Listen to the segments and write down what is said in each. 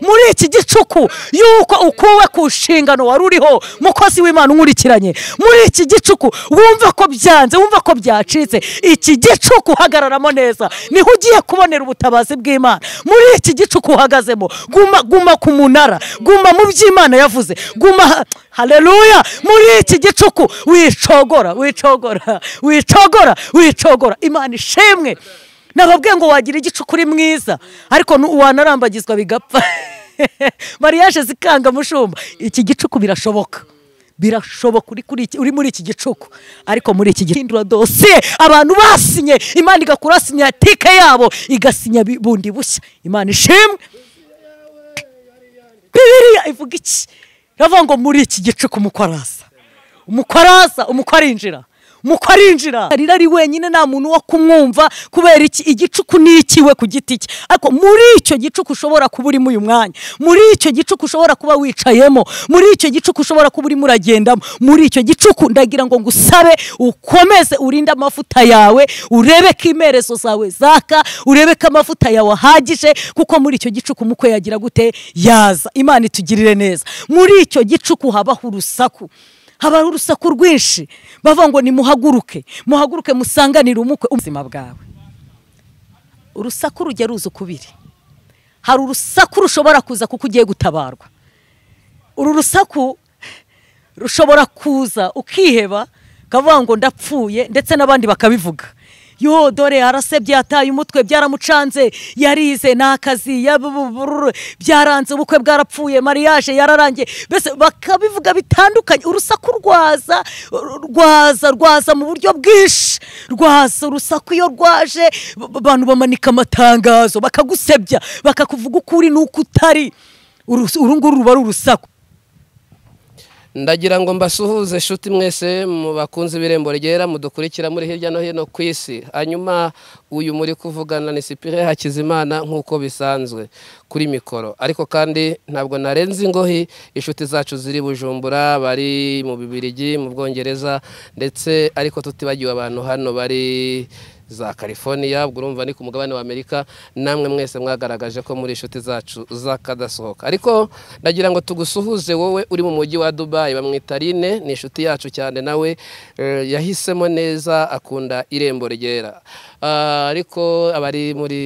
muri iki gicuku yuko ukuwe ku nshingano wari uriho mukozi w'imana unkurikiranye muri iki gicuku wumva ko byanze wumva ko byacitse iki gicuku uhagararamo neza niho ugiye kubonera ubutabazi bw'imana muri iki gicuku uhagazemo guma guma ku munara guma mu by'imana yavuze guma hareruya muri iki gicuku wicogora wicogora wicogora wicogora imana ishimwe nababwiye ngo wagira igicuku uri mwiza ariko wanarambagizwa bigapfa mariyaje zikanga mushumba iki gicuku birashoboka birashoboka uri muri iki gicuku ariko muri iki gihindura dosiye abantu basinye imana igakura sinyatike yabo igasinya bundi bushya imana ishimwe bibiriya ivuga iki iravuga ngo muri iki gicuku umukwarasa umukwarasa umukwarinjira muko arinjira arira ari wenyine nta muntu wo kumwumva kubera iki igicuku ni ikiwe ku giti cye ariko muri icyo gicuku ushobora kuba urimo uyu mwanya muri icyo gicuku ushobora kuba wicayemo muri icyo gicuku ushobora kuba urimo uragendamo muri icyo gicuku ndagira ngo ngusabe ukomeze urinde amavuta yawe urebe ko imerezo zawe zaka urebe ko amavuta yawe ahagije kuko muri icyo gicuku umukwe yagira gute yaza imana itugirire neza muri icyo gicuku habaho urusaku habaho urusaku rwinshi bava ngo nimuhaguruke muhaguruke musanganire umukwe ubuzima bwawe urusaku rujya ruza ukubiri hari urusaku rushobora kuza kuko ugiye gutabarwa uru rusaku rushobora kuza ukiheba ukavuga ngo ndapfuye ndetse n'abandi bakabivuga yo dore arasebye yataye umutwe byaramucanze yarize ni akazi byaranze ubukwe bwarapfuye mariage yararangiye mbese bakabivuga bitandukanye urusaku rwaza rwaza rwaza mu buryo bwinshi rwaza urusaku iyo rwaje abantu bamanika amatangazo bakagusebya bakakuvuga ukuri uri n'uko utari uru nguru ruba ari urusaku ndagira ngo mbasuhuze inshuti mwese mu bakunzi b'irembo rigera mudukurikira muri hirya no hino ku isi hanyuma uyu muri kuvugana ni sipire hakizimana nk'uko bisanzwe kuri mikoro ariko kandi ntabwo narenze ingohi inshuti zacu ziri bujumbura bari mu bibirigi mu bwongereza ndetse ariko tutibagiwe abantu hano bari za california ubwo urumva ni ku mugabane wa amerika namwe mwese mwagaragaje ko muri inshuti zacu zakadasohoka ariko nagira ngo tugusuhuze wowe uri mu mujyi wa Dubai bamwita rine ni inshuti yacu cyane nawe eh, yahisemo neza akunda irembo ryera ah, ariko abari muri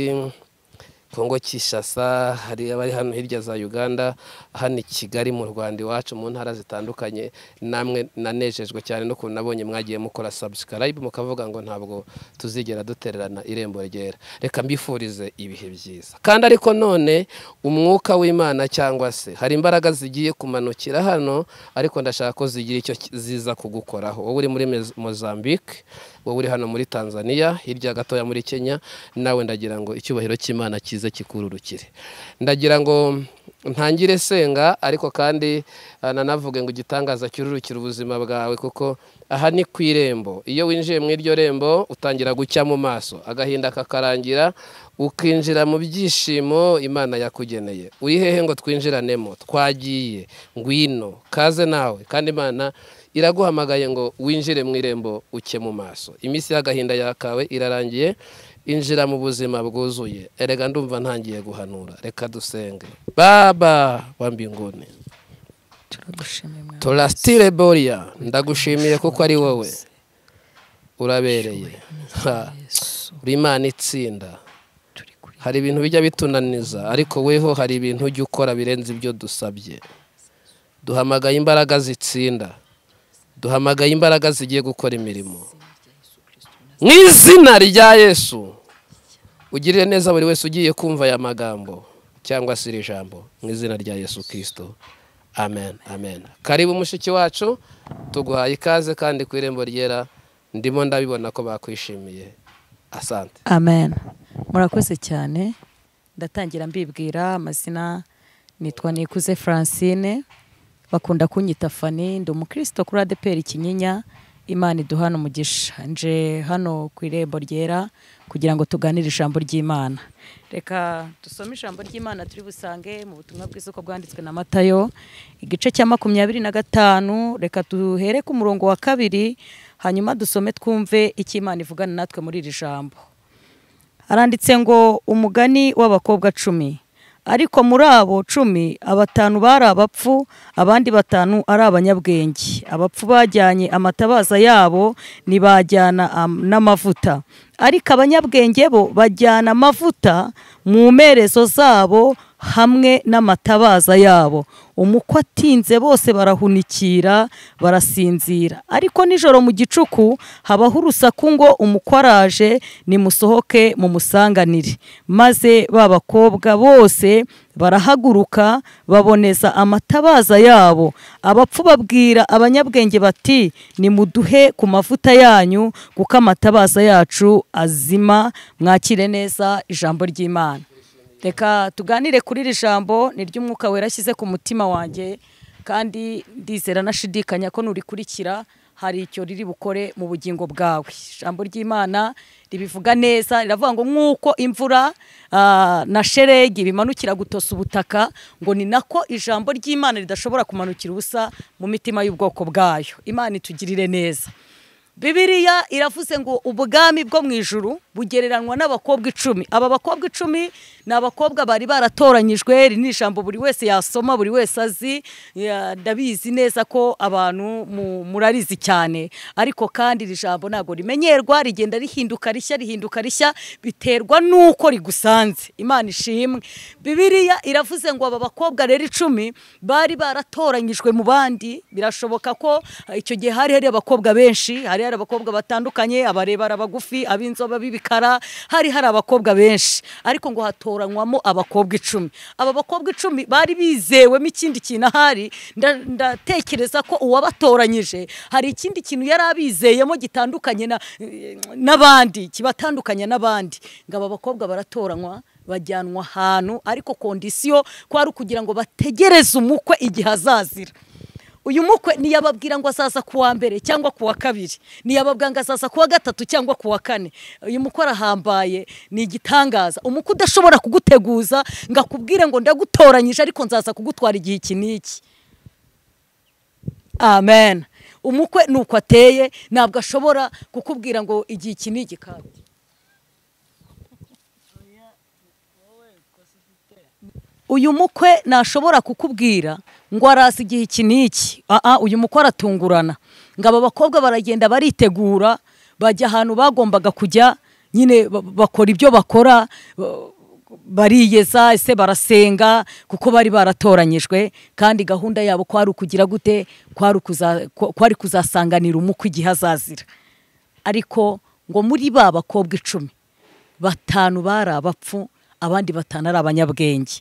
kongo kishasa hari abari hano hirya za uganda hano i kigali mu rwanda iwacu mu ntara zitandukanye namwe nanejejwe cyane n'ukuntu nabonye mwagiye mukora subscribe mukavuga ngo ntabwo tuzigera dutererana irembo ryera reka mbifurize ibihe byiza kandi ariko none umwuka w'imana cyangwa se hari imbaraga zigiye kumanukira hano ariko ndashaka ko zigira icyo ziza kugukoraho wowe uri muri mozambique wowe uri hano muri tanzania hirya gatoya muri kenya nawe ndagira ngo icyubahiro cy'imana kize kikururukire ndagira ngo ntangire senga ariko kandi ah, nanavuge ngo igitangaza cyururukira ubuzima bwawe kuko aha ni ku irembo iyo winjiye mu iryo rembo utangira gucya mu maso agahinda kakarangira ukinjira mu byishimo imana yakugeneye uri hehe ngo twinjiranemo twagiye ngwino kaze nawe kandi imana iraguhamagaye ngo winjire mu irembo uke mu maso iminsi y'agahinda yakawe irarangiye injira mu buzima bwuzuye erega ndumva ntangiye guhanura reka dusenge baba wambi turasitire boriya ndagushimiye kuko ari wowe urabereye uri imana itsinda hari ibintu bijya bitunaniza ariko weho hari ibintu ujya ukora birenze ibyo dusabye duhamagaye imbaraga zitsinda duhamagaye imbaraga zigiye gukora imirimo mu izina rya yesu ugirire neza buri wese ugiye kumva aya magambo cyangwa se iri jambo mu izina rya yesu kirisito amen amen karibu mushiki wacu tuguhaye ikaze kandi ku irembo ryera ndimo ndabibona ko bakwishimiye asante amen murakoze cyane ndatangira mbibwira amazina nitwa nikuze francine bakunda kunyita fani ndi umukristo kuri adeperi kinyinya imana iduhana umugisha nje hano ku irembo ryera kugira ngo tuganire ijambo ry'imana reka dusome ijambo ry'imana turi busange mu butumwa bw'isoko bwanditswe na matayo igice cya makumyabiri na gatanu reka duhere ku murongo wa kabiri hanyuma dusome twumve icyo imana ivugana natwe muri iri jambo haranditse ngo umugani w'abakobwa cumi ariko muri abo cumi abatanu bari abapfu abandi batanu ari abanyabwenge abapfu bajyanye amatabaza yabo ntibajyana n'amavuta ariko abanyabwenge bo bajyana amavuta mu mperezo zabo hamwe n'amatabaza yabo umukwe atinze bose barahunikira barasinzira ariko nijoro mu gicuku habaho urusaku ngo umukwe nimusohoke mumusanganire maze ba bakobwa bose barahaguruka baboneza amatabaza yabo abapfu babwira abanyabwenge bati nimuduhe ku mavuta yanyu kuko amatabaza yacu azima mwakire neza ijambo ry'imana reka tuganire kuri iri jambo ni ry'umwuka wera ashyize ku mutima wanjye kandi ndizera nashidikanya ko nurikurikira hari icyo riri bukore mu bugingo bwawe ijambo ry'imana ribivuga neza riravuga ngo nk'uko imvura ah, na shelegi bimanukira gutosa ubutaka ngo ni nako ijambo ry'imana ridashobora kumanukira ubusa mu mitima y'ubwoko bwayo imana itugirire neza bibiriya iravuze ngo ubwami bwo mu ijuru bugereranywa n'abakobwa icumi aba bakobwa icumi ni abakobwa bari baratoranyijwe iri ni ijambo buri wese yasoma buri wese azi ndabizi neza ko abantu murarizi cyane ariko kandi iri jambo ntabwo rimenyerwa rigenda rihinduka rishya rihinduka rishya biterwa n'uko rigusanze imana ishimwe bibiriya iravuze ngo aba bakobwa rero icumi bari baratoranyijwe mu bandi birashoboka ko icyo gihe hari hari abakobwa benshi hari hari hari abakobwa batandukanye abarebara abagufi ab’inzoba b'ibikara hari hari abakobwa benshi ariko ngo hatoranywamo abakobwa icumi aba bakobwa icumi bari bizewemo ikindi kintu ahari ndatekereza ko uwabatoranyije hari ikindi kintu yari abizeyemo gitandukanye n'abandi kibatandukanye n'abandi ngo aba bakobwa baratoranywa bajyanwa ahantu ariko kondisiyo kwari ari ukugira ngo bategereze umukwe igihe azazira uyu mukwe ntiyababwira ngo azaza ku wa mbere cyangwa ku wa kabiri ntiyababwira ngo azaza ku wa gatatu cyangwa ku wa kane uyu mukwe arahambaye ni igitangaza umukwe udashobora kuguteguza ngo akubwire ngo ndagutoranyije ariko nzaza kugutwara igihe iki n'iki amen umukwe ni uko ateye ntabwo ashobora kukubwira ngo igihe iki n'iki kandi uyu mukwe nashobora kukubwira ngo arasa igihe iki n'iki ah, ah, uyu mukwe aratungurana ngo aba bakobwa baragenda baritegura bajya ahantu bagombaga kujya nyine bakora ibyo bakora bariyeza ese barasenga kuko bari baratoranyijwe kandi gahunda yabo kwari ukugira gute ko ari kuzasanganira umukwe igihe azazira ariko ngo muri ba bakobwa icumi batanu bari abapfu abandi batanu ari abanyabwenge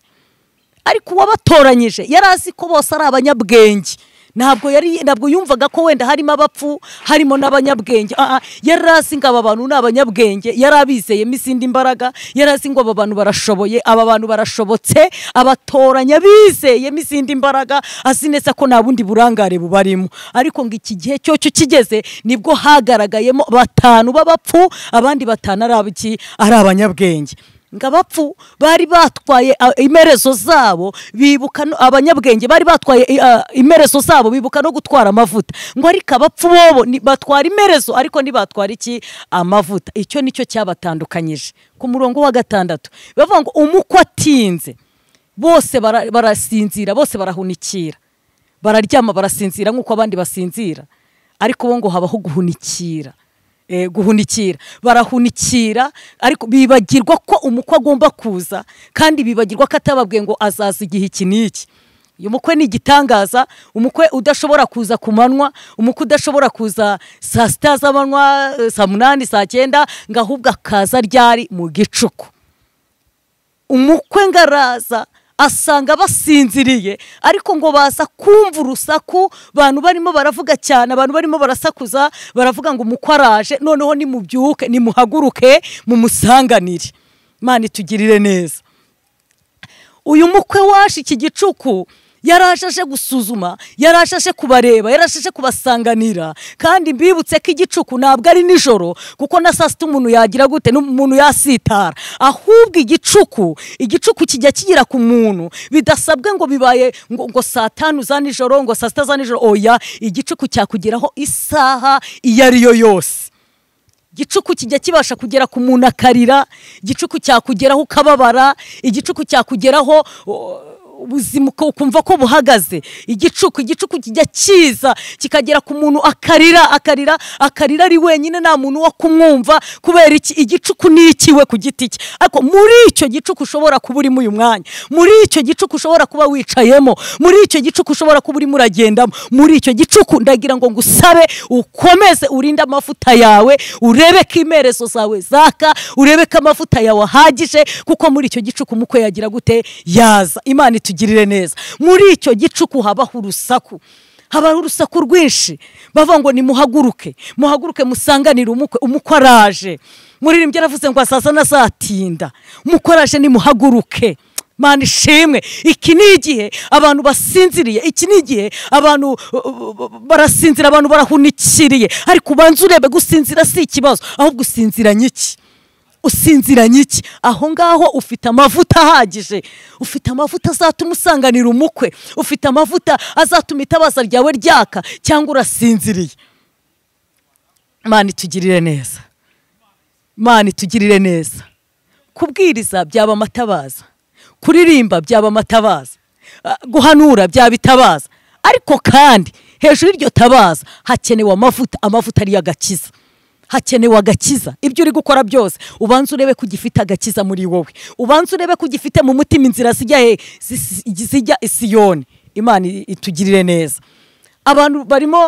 ariko uwabatoranyije yari azi ko bose ari abanyabwenge ntabwo yari ntabwo yumvaga ko wenda harimo abapfu harimo n'abanyabwenge ah, ah, yari azi ngo aba bantu ni abanyabwenge yari abizeyemo izindi mbaraga yari azi ngo aba bantu barashoboye aba bantu barashobotse abatoranya bizeyemo izindi mbaraga azi neza ko nta bundi burangare bubarimo ariko ngo iki gihe cyo kigeze nibwo hagaragayemo batanu b'abapfu abandi batanu ari abanyabwenge ngo abapfu bari batwaye uh, imerezo zabo bibuka abanyabwenge bari batwaye uh, imerezo zabo bibuka no gutwara amavuta ngo ariko abapfu bobo batwara imerezo ariko ntibatwara iki amavuta icyo nicyo cyabatandukanyije ku murongo wa gatandatu bavuga ngo umukwe atinze bose barasinzira bose barahunikira bararyama barasinzira nk'uko abandi basinzira ariko bo ngo habaho guhunikira Eh, guhunikira barahunikira ariko bibagirwa ko umukwe agomba kuza kandi bibagirwa ko atababwiye ngo azaza igihe iki n'iki uyu umukwe ni igitangaza umukwe udashobora kuza ku manywa umukwe udashobora kuza saa sita z'amanywa saa munani saa cyenda ngo ahubwo akaza ryari mu gicuku umukwe ngaraza asanga basinziriye ariko ngo baza kumva urusaku abantu barimo baravuga cyane abantu barimo barasakuza baravuga ngo umukwaraje noneho nimubyuke nimuhaguruke mumusanganire mani tugirire neza uyu mukwe waje iki gicuku yarashashe gusuzuma yarashashe kubareba yarashashe kubasanganira kandi mbibutse ko igicuku ntabwo ari nijoro kuko na saa sita umuntu yagira gute n'umuntu yasitara ahubwo igicuku igicuku kijya kigera ku muntu bidasabwe ngo bibaye ngo saa tanu za nijoro ngo saa sita za nijoro oya igicuku cyakugeraho isaha iyo ari yo yose igicuku kijya kibasha kugera ku muntu akarira igicuku cyakugeraho ukababara igicuku cyakugeraho ubuzimuka ukumva ko buhagaze igicuku igicuku kijya cyiza kikagera ku muntu akarira akarira akarira ari wenyine nta muntu wo kumwumva kubera iki igicuku ni ikiwe ku giti cye ariko muri icyo gicuku ushobora kuba urimo uyu mwanya muri icyo gicuku ushobora kuba wicayemo muri icyo gicuku ushobora kuba urimo uragendamo muri icyo gicuku ndagira ngo ngusabe ukomeze urinde amavuta yawe urebe ko imerezo zawe zaka urebe ko amavuta yawe ahagije kuko muri icyo gicuku umukwe yagira gute yaza imana batugirire neza muri icyo gicuku habaho urusaku habaho urusaku rwinshi bava ngo nimuhaguruke muhaguruke musanganire umukwe umukoraje araje muririmbyi yaravuze ngo asaza n'azatinda umukwe araje nimuhaguruke mani ishimwe iki ni igihe abantu basinziriye iki ni igihe abantu barasinzira abantu barahunikiriye ariko ubanza urebe gusinzira si ikibazo ahubwo usinziranye iki usinziranye iki aho ngaho ufite amavuta ahagije ufite amavuta azatuma usanganira umukwe ufite amavuta azatuma itabaza ryawe ryaka cyangwa urasinziriye mani itugirire neza mani itugirire neza kubwiriza byaba amatabaza kuririmba byaba amatabaza ah, guhanura byaba itabaza ariko kandi hejuru y'iryo tabaza hakenewe amavuta amavuta ariyo agakiza hakenewe agakiza ibyo uri gukora byose ubanza urebe ko ugifite agakiza muri wowe ubanza urebe ko ugifite mu mutima inzira zijya he zijya isiyoni imana itugirire neza abantu barimo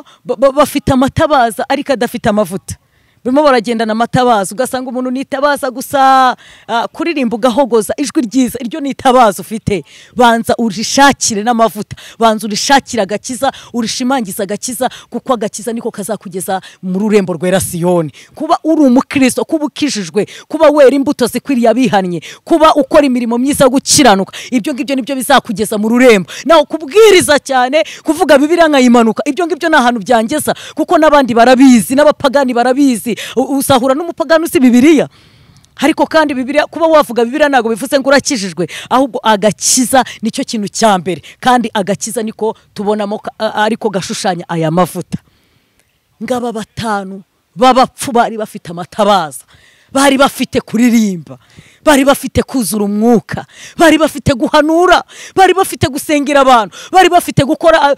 bafite amatabaza ariko adafite amavuta barimo baragendana amatabaza ugasanga umuntu nitabaza gusa ah, kuririmba ugahogoza ijwi ryiza iryo nitabaza ufite banza urishakire n'amavuta banza urishakire agakiza urishimangize agakiza kuko agakiza niko kazakugeza mu rurembo rwera siyoni kuba uri umukristo kuba ukijijwe kuba wera imbuto zikwiriye abihannye kuba ukora imirimo myiza gukiranuka ibyo ngibyo nibyo bizakugeza mu rurembo nawe kubwiriza cyane kuvuga bibiriya nkayimanuka ibyo ngibyo ni ahantu byangeza kuko n'abandi barabizi n'abapagani barabizi usahura n'umupagano si bibiriya ariko kandi bibiriya kuba wavuga bibiriya ntabwo bivuze ngo urakijijwe ahubwo agakiza nicyo kintu cya mbere kandi agakiza niko tubonamo ariko gashushanya aya mavuta ngaba batanu b'abapfu bari bafite amatabaza bari bafite kuririmba bari bafite kuzura umwuka bari bafite guhanura bari bafite gusengera abantu bari bafite gukora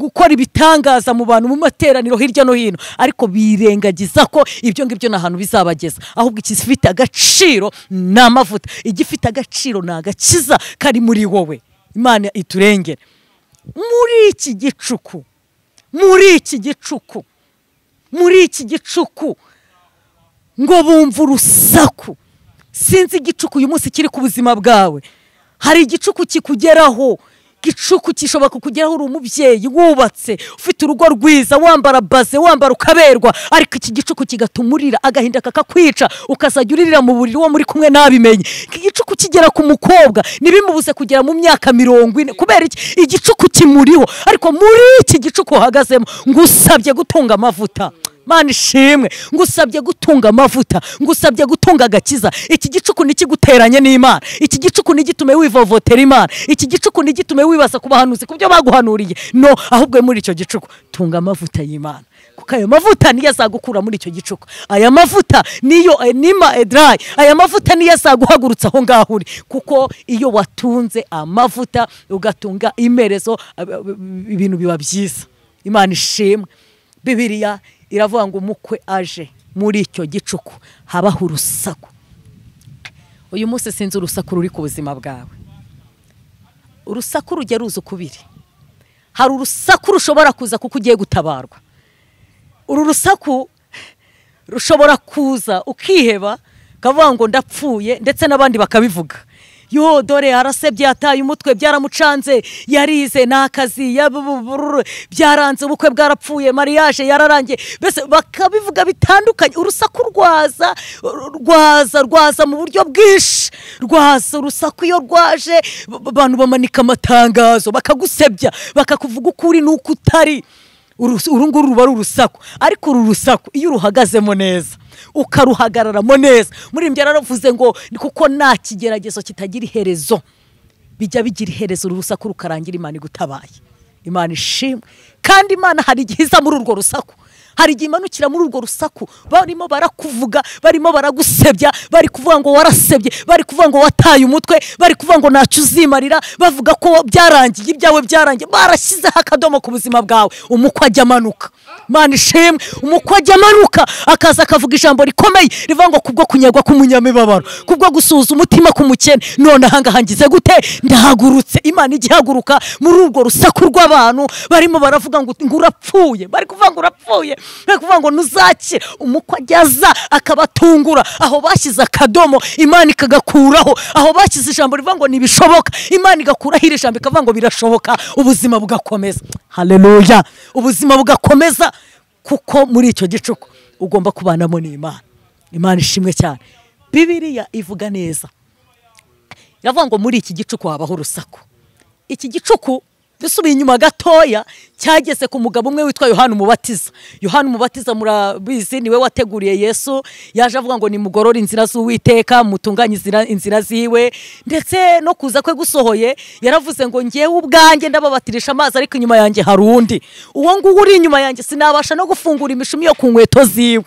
gukora ibitangaza mu bantu mu materaniro hirya no hino ariko birengagiza ko ibyo ngibyo ni ahantu bizabageza ahubwo ikifite agaciro ni amavuta igifite agaciro ni agakiza kari muri wowe imana iturengere muri iki gicuku muri iki gicuku muri iki gicuku ngo bumve urusaku sinzi igicuku uyu munsi kiri ku buzima bwawe hari igicuku kikugeraho igicuku gishobora kukugeraho uri umubyeyi wubatse ufite urugo rwiza wambara baze wambara ukaberwa ariko iki gicuku kigatuma urira agahinda kakakwica ukazajya uririra mu buriri wo muri kumwe ntabimenye iki gicuku kigera ku mukobwa ntibimubuze kugera mu myaka mirongo ine kubera iki igicuku kimuriho ariko muri iki gicuku uhagazemo ngo usabye gutunga amavuta mana ishimwe ngusabye gutunga amavuta ngusabye gutunga agakiza iki gicuku nikiguteranye n'imana iki gicuku nigitume wivovotera imana iki gicuku nigitume wibaza ku bahanuzi ku byo baguhanuriye no ahubwo muri icyo gicuku tunga amavuta y'imana kuko ayo mavuta niyo azagukura muri icyo gicuku aya mavuta niyo enima eh, edarayi eh, aya mavuta niyo azaguhagurutsa aho ngaho uri kuko iyo watunze amavuta ugatunga imerezo ibintu biba byiza imana ishimwe bibiriya iravuga ngo umukwe aje muri icyo gicuku habaho urusaku uyu munsi sinzi urusaku ruri ku buzima bwawe urusaku rujya ruza ukubiri hari urusaku rushobora kuza kuko ugiye gutabarwa uru rusaku rushobora kuza ukiheba ukavuga ngo ndapfuye ndetse n'abandi bakabivuga yo dore arasebye yataye umutwe byaramucanze yarize ni akazi byaranze ubukwe bwarapfuye mariyaje yararangiye mbese bakabivuga bitandukanye urusaku rwaza rwaza rwaza mu buryo bwinshi rwaza urusaku iyo rwaje abantu bamanika amatangazo bakagusebya bakakuvuga ukuri uri n'uko utari uru nguru ruba ari urusaku ariko uru rusaku iyo uruhagazemo neza ukaruhagararamo neza muri yaravuze ngo kuko nta kigeragezo kitagira iherezo bijya bigira iherezo urusaku rukarangira imana igutabaye imana ishimwe kandi imana hari igihe iza muri urwo rusaku hari igihe imanukira muri urwo rusaku barimo barakuvuga barimo baragusebya bari kuvuga ngo warasebye bari kuvuga ngo wataye umutwe bari kuvuga ngo ntacyo uzimarira bavuga ko byarangiye ibyawe byarangiye barashyizeho akadomo ku buzima bwawe umukwe ajya amanuka mani ishimwe umukwe amanuka akaza akavuga ijambo rikomeye rivuga ngo kubwo kunyagwa k'umunyamibabaro kubwo gusuza umutima k'umukene none ahangaha ngize gute ndahagurutse imana igihaguruka ihaguruka muri urwo rusaku rw'abantu barimo baravuga ngo urapfuye bari kuvuga ngo urapfuye bari kuvuga ngo ntuzakire umukwe aza akabatungura aho bashyize akadomo imana ikagakuraho aho bashyize ijambo rivuga ngo ntibishoboka imana igakuraho iri jambo ikavuga ngo birashoboka ubuzima bugakomeza hareruya ubuzima bugakomeza kuko muri icyo gicuku ugomba kubanamo n'imana imana ishimwe cyane bibiriya ivuga neza yavuga ngo muri iki gicuku habaho urusaku iki gicuku dusubiye inyuma gatoya cyageze ku mugabo umwe witwa yohani umubatiza yohani umubatiza murabizi niwe wateguriye yesu yaje avuga ngo nimugorore inzira z'uwiteka mutunganye inzira ziwe ndetse no kuza kwe gusohoye yaravuze ngo ngewe ubwanjye ndababatirisha amazi ariko inyuma yanjye hari undi uwo nguwo uri inyuma yanjye sinabasha no gufungura imishumi yo ku nkweto ziwe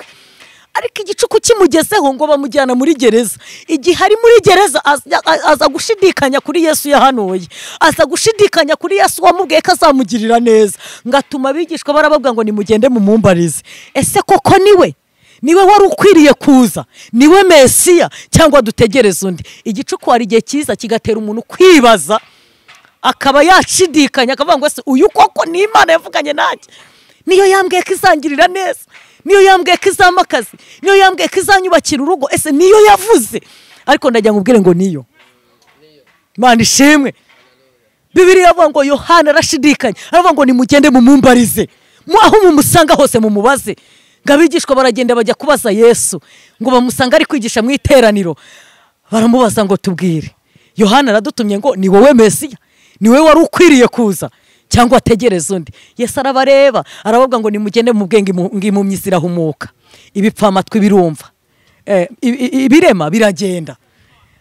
ariko igicuku kimugezeho ngo bamujyana muri gereza igihe ari muri gereza aza gushidikanya kuri yesu yahanuye aza gushidikanya kuri yesu wamubwiye ko azamugirira neza ngatuma abigishwa barababwira ngo nimugende mu mumumbarize ese koko niwe niwe wari ukwiriye kuza niwe mesiya cyangwa dutegereze undi igicuku hari igihe cyiza kigatera umuntu kwibaza akaba yashidikanya akavuga ngo se uyu koko ni imana yavuganye nanjye niyo yambwiye ko izangirira neza niyo yambwiye ko izampa akazi niyo yambwiye ko izanyubakira urugo ese niyo yavuze ariko ndagira nkubwire ngo niyo manda ishimwe bibiriya avuga ngo yohana arashidikanya aravuga ngo nimugende mumumbarize aho mumusanga hose mumubaze ngo abigishwa baragenda bajya kubaza yesu ngo bamusanga ari kwigisha mu iteraniro baramubaza ngo tubwire yohana aradutumye ngo ni wowe mesiya ni wowe wari ukwiriye kuza cyangwa ategereze undi yesu arabareba arababwa ngo nimugende mu bwenge ngimumye isi irahumuka birumva eh, ibirema biragenda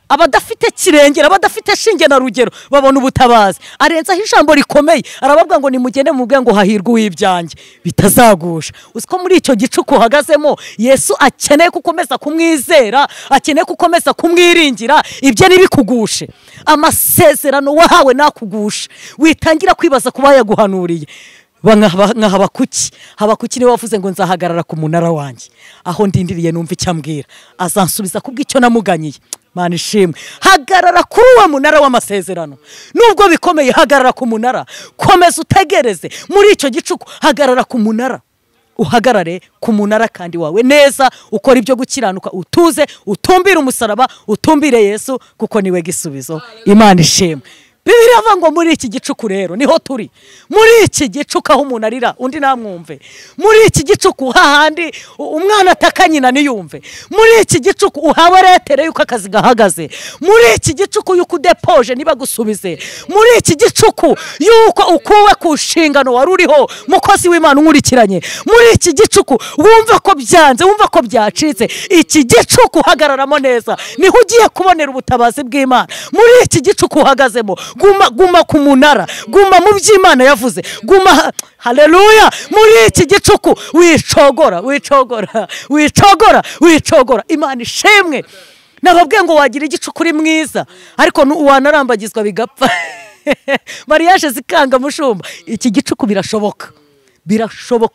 abadafite kirengera abadafite shinge na rugero babona ubutabazi arenzaho ijambo rikomeye arababwira ngo nimugende mubwe ngo hahirwe uw'ibyanjye bitazagusha uzi ko muri icyo gicuku uhagazemo yesu akeneye ko ukomeza kumwizera akeneye ko ukomeza kumwiringira ibyo ntibikugushe amasezerano wahawe nakugusha witangira kwibaza kuba yaguhanuriye haba kuki haba kuki niwe wavuze ngo nzahagarara ku munara wanjye aho ndindiriye numva icyo ambwira azansubiza kubw'icyo namuganyiye mana ishimwe hagarara kuri uwo munara w'amasezerano nubwo bikomeye hagarara ku munara komeza utegereze muri icyo gicuku hagarara ku munara uhagarare ku munara kandi wawe neza ukora ibyo gukiranuka utuze utumbire umusaraba utumbire yesu kuko niwe gisubizo imana ishimwe bibiri ava ngo muri iki gicuku rero niho turi muri iki gicuku aho umuntu arira undi namwumve muri iki gicuku hahandi umwana ataka nyina niyumve muri iki gicuku uhawe retere yuko akazi gahagaze muri iki gicuku yuko udepoje ntibagusubize muri iki gicuku yuko ukuwe ku nshingano wari uriho mukozi w'imana unkurikiranye muri iki gicuku wumva ko byanze wumva ko byacitse iki gicuku uhagararamo neza niho ugiye kubonera ubutabazi bw'imana muri iki gicuku uhagazemo guma guma ku munara guma mu by'imana yavuze guma hareruya muri iki gicuku wicogora wicogora wicogora wicogora imana ishimwe nababwiye ngo wagira igicuku uri mwiza ariko wanarambagizwa bigapfa mariyaje zikanga mushumba iki gicuku birashoboka birashoboka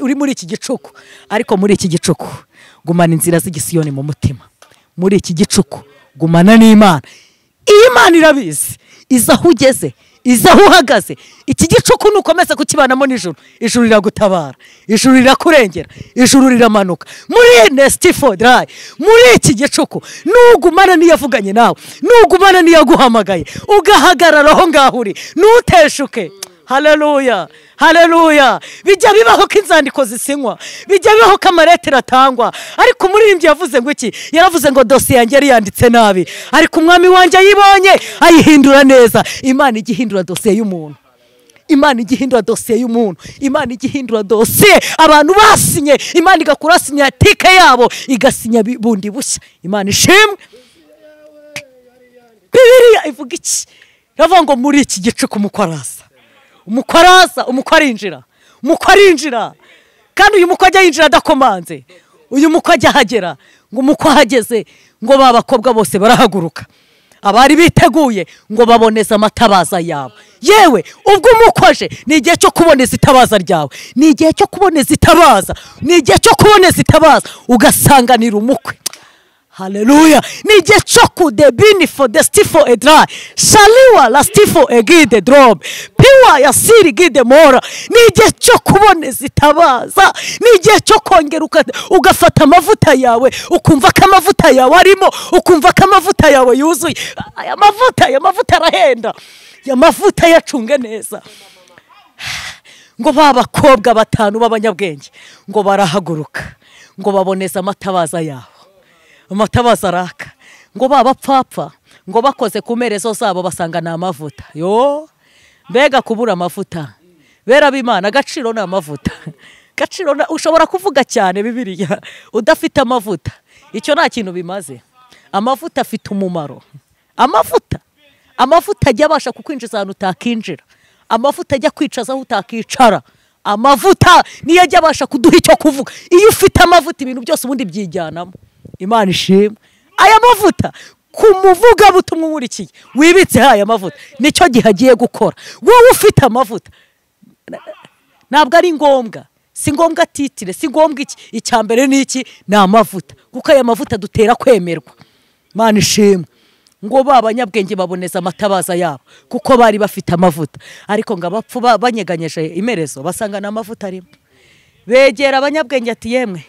uri muri iki gicuku ariko muri iki gicuku gumana inzira z'igisiyoni mu mutima muri iki gicuku gumana n'imana iyi mana irabizi iza aho ugeze iza aho uhagaze iki gicuku nukomeza kukibanamo nijoro ijuru riragutabara ijuru rirakurengera ijuru riramanuka muri nestifo darayi muri iki gicuku nugumana n'iyavuganye nawe nugumana n'iyaguhamagaye ugahagarara aho ngaho uri ntuteshuke hararuya hararuya bijya bibaho ko inzandiko zisinywa bijya bibaho ko amaretera atangwa ariko umuririmbyi yavuze ngo iki yaravuze ngo dosiye yanjye yari yanditse nabi ariko umwami wanjye ayibonye ayihindura neza imana ijya ihindura dosiye y'umuntu imana ijya ihindura dosiye y'umuntu imana ijya ihindura dosiye abantu basinye imana igakura sinyatike yabo igasinya bundi bushya imana ishimwe bibiriya ivuga iki iravuga ngo muri iki gicuku mukoraza umukwe arasa arinjira umukwe arinjira kandi uyu mukwe ajya yinjira adakomanze uyu mukwe ajya ahagera ngo umukwe ahageze ngo ba bakobwa bose barahaguruka abari biteguye ngo baboneze amatabaza yabo yewe ubwo umukoje ni igihe cyo kuboneza itabaza ryawe ni igihe cyo kuboneza itabaza ni igihe cyo kuboneza itabaza ugasanganira umukwe haleluya ni igihe cyo kudebini fo de sitifo edra shaliwa la sitifo egide dorobe gide mora ni igihe cyo kuboneza itabaza ni igihe cyo kongera ugafata amavuta yawe ukumva ko amavuta yawe arimo ukumva ko amavuta yawe yuzuye aya mavuta aya mavuta arahenda aya mavuta yacunge neza ngo ba bakobwa batanu b'abanyabwenge ngo barahaguruka ngo baboneze amatabaza yabo amatabaza araka ngo ba bapfapfa ngo bakoze ku mperezo zabo basanga ni amavuta yo mbega kubura amavuta bimana agaciro ni amavuta agaciro ushobora kuvuga cyane bibiriya udafite amavuta icyo nta kintu bimaze amavuta afite umumaro amavuta amavuta ajya abasha kukwinjiza ahantu utakinjira amavuta ajya kwicaza aho utakicara amavuta niyo ajya abasha kuduha icyo kuvuga iyo ufite amavuta ibintu byose ubundi byijyanamo imana ishimwe aya mavuta ku muvugabutumwa umurikiye wibitse haya mavuta nicyo gihe agiye gukora wowe ufite amavuta ntabwo ari ngombwa si ngombwa titire si ngombwa iki icya mbere ni iki ni amavuta kuko aya mavuta dutera kwemerwa mani ishimwe ngo ba banyabwenge baboneza amatabaza yabo kuko bari bafite amavuta ariko ngo abapfu banyeganyeje imerezo basanga nta mavuta arimo begera abanyabwenge ati yemwe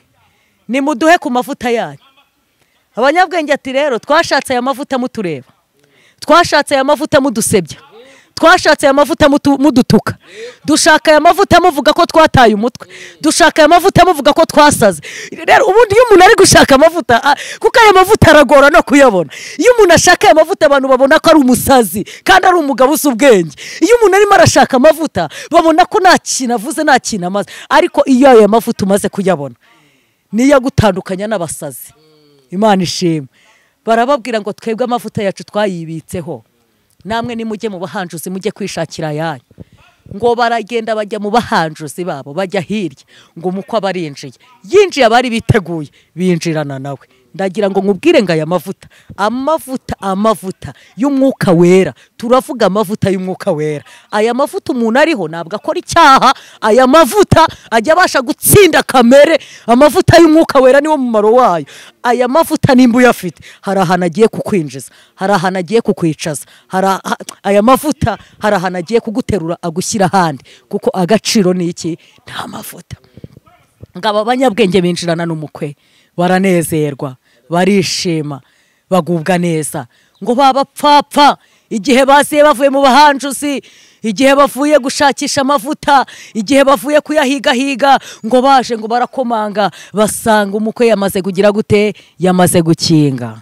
nimuduhe ku mavuta yanyu abanyabwenge ati rero twashatse aya mavuta mutureba twashatse aya mavuta mudusebya twashatse aya mavuta mudutuka dushaka aya mavuta muvuga ko twataye umutwe dushaka aya mavuta muvuga ko twasaze rero ubundi iyo umuntu ari gushaka amavuta kuko aya mavuta aragora no kuyabona iyo umuntu ashaka aya mavuta abantu babona ko ari umusazi kandi ari umugabo usa ubwenge iyo umuntu arimo arashaka amavuta babona ko nta kintu avuze nta kintu amaze ariko iyo aya mavuta umaze kuyabona niyo agutandukanya n'abasazi imana ishimwe barababwira ngo twebwe amavuta yacu twayibitseho namwe nimujye mu bahanjuzi mujye kwishakira ayanyu ngo baragenda bajya mu bahanjuzi babo bajya hirya ngo umukwe aba yinjiye abari biteguye binjirana nawe ndagira ngo nkubwire ngo aya mavuta amavuta amavuta y'umwuka wera turavuga amavuta y'umwuka wera aya mavuta umuntu ariho ntabwo akora icyaha aya mavuta ajya abasha gutsinda kamere amavuta y'umwuka wera niwo mumaro wayo aya mavuta nimba uyafite hari ahantu agiye kukwinjiza hari ahantu agiye kukwicaza aya mavuta hari ahantu agiye kuguterura agushyira ahandi kuko agaciro ni iki nta mavuta aba banyabwenge binjirana n'umukwe baranezerwa barishima bagubwa neza ngo babapfapfa igihe basiye bavuye mu bahanjuzi igihe bavuye gushakisha amavuta igihe bavuye kuyahigahiga ngo baje ngo barakomanga basanga umukwe yamaze kugira gute yamaze gukinga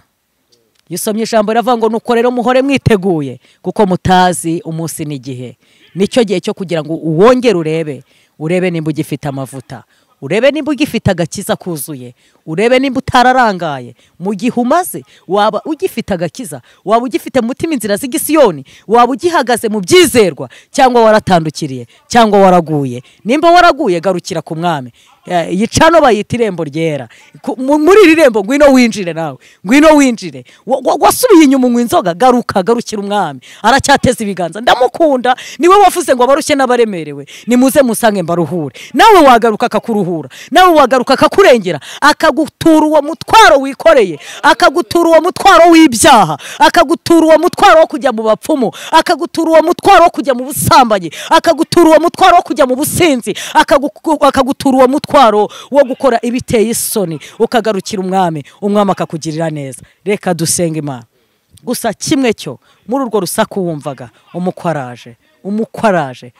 usomye ijambo riravuga ngo nuko rero muhore mwiteguye kuko mutazi umunsi n'igihe nicyo gihe cyo kugira ngo uwongere urebe urebe nimba ugifite amavuta urebe nimba ugifite agakiza kuzuye urebe nimba utararangaye mu gihe umaze waba ugifite agakiza waba ugifite mutima inzira z'igisiyoni waba ugihagaze mu byizerwa cyangwa waratandukiriye cyangwa waraguye nimba waraguye garukira ku mwami eh, yicano bayita irembo ryera muri iri rembo ngwino winjire nawe ngwino winjire wasubiye inyuma unywa inzoga garuka garukira umwami aracyateza ibiganza ndamukunda niwe wavuze ngo abarushye n'abaremerewe nimuze musange mbaruhure nawe wagaruka akakuruhura akabihura nawe wagaruka akakurengera akagutura uwo mutwaro wikoreye akagutura uwo mutwaro w'ibyaha akagutura uwo mutwaro wo kujya mu bapfumu akagutura uwo mutwaro wo kujya mu busambanyi akagutura uwo mutwaro wo kujya mu businzi akagutura uwo mutwaro wo gukora ibiteye isoni ukagarukira umwami umwami akakugirira neza reka dusenga imana gusa kimwe cyo muri urwo rusaku wumvaga umukwe umukwe araje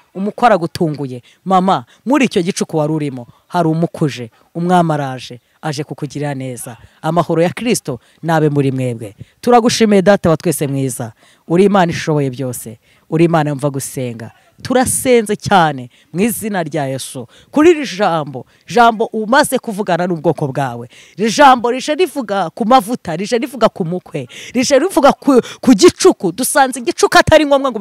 gutunguye. mama muri icyo gicuku wari urimo hari umukuje umwami aje kukugirira neza amahoro ya kirisito nabe muri mwebwe turagushimiye data wa twese mwiza uri imana ishoboye byose uri imana yumva gusenga turasenze cyane mu izina rya Yesu kuri iri jambo jambo umaze kuvugana n'ubwoko bwawe iri jambo rije rivuga ku mavuta rije rivuga ku mukwe rije rivuga ku gicuku dusanze igicuku atari ngombwa ngo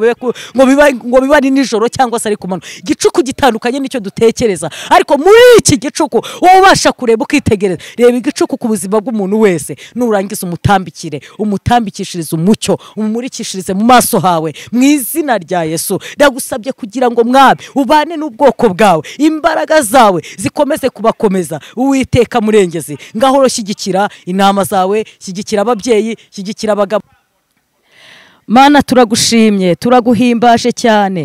ngo biba ari nijoro cyangwa se ari ku manywa igicuku gitandukanye nicyo dutekereza ariko muri iki gicuku wowe ubasha kureba ukitegereza reba igicuku ku buzima bw'umuntu wese nurangiza umutambikire umutambikishirize umucyo umumurikishirize mu maso hawe mu izina rya Yesu ndagusabye ubategeke kugira ngo mwabe ubane n'ubwoko bwawe imbaraga zawe zikomeze kubakomeza uwiteka murengezi ngahoro shyigikira inama zawe shyigikira ababyeyi shyigikira abagabo mana turagushimye turaguhimbaje cyane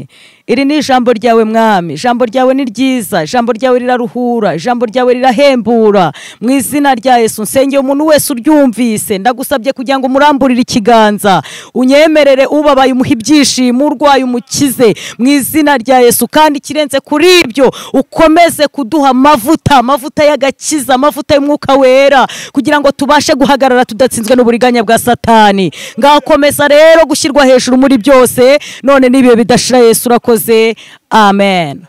iri ni ijambo ryawe mwami ijambo ryawe ni ryiza ijambo ryawe riraruhura ijambo ryawe rirahembura mu izina rya Yesu nsengeye umuntu wese uryumvise ndagusabye kugira ngo umuramburire ikiganza unyemerere ubabaye umuha ibyishimo urwaye umukize mu izina rya Yesu kandi ikirenze kuri ibyo ukomeze kuduha amavuta amavuta y'agakiza amavuta y'umwuka wera kugira ngo tubashe guhagarara tudatsinzwe n'uburiganya bwa satani ngakomeza rero gushyirwa hejuru muri byose none n'ibihe bidashira Yesu urakoze say amen.